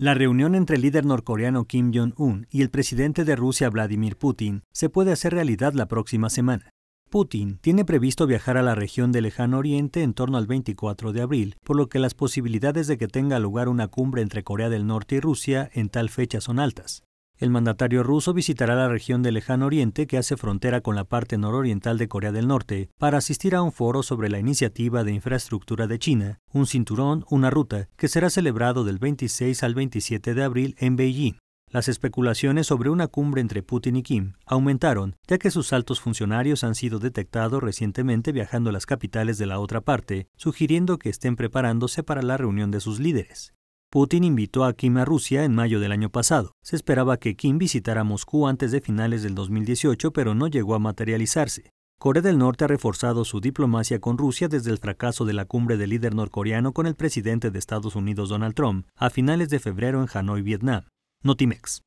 La reunión entre el líder norcoreano Kim Jong-un y el presidente de Rusia Vladimir Putin se puede hacer realidad la próxima semana. Putin tiene previsto viajar a la región del lejano oriente en torno al 24 de abril, por lo que las posibilidades de que tenga lugar una cumbre entre Corea del Norte y Rusia en tal fecha son altas. El mandatario ruso visitará la región del Lejano Oriente que hace frontera con la parte nororiental de Corea del Norte para asistir a un foro sobre la iniciativa de infraestructura de China, un cinturón, una ruta, que será celebrado del 26 al 27 de abril en Beijing. Las especulaciones sobre una cumbre entre Putin y Kim aumentaron, ya que sus altos funcionarios han sido detectados recientemente viajando a las capitales de la otra parte, sugiriendo que estén preparándose para la reunión de sus líderes. Putin invitó a Kim a Rusia en mayo del año pasado. Se esperaba que Kim visitara Moscú antes de finales del 2018, pero no llegó a materializarse. Corea del Norte ha reforzado su diplomacia con Rusia desde el fracaso de la cumbre del líder norcoreano con el presidente de Estados Unidos Donald Trump a finales de febrero en Hanoi, Vietnam. Notimex.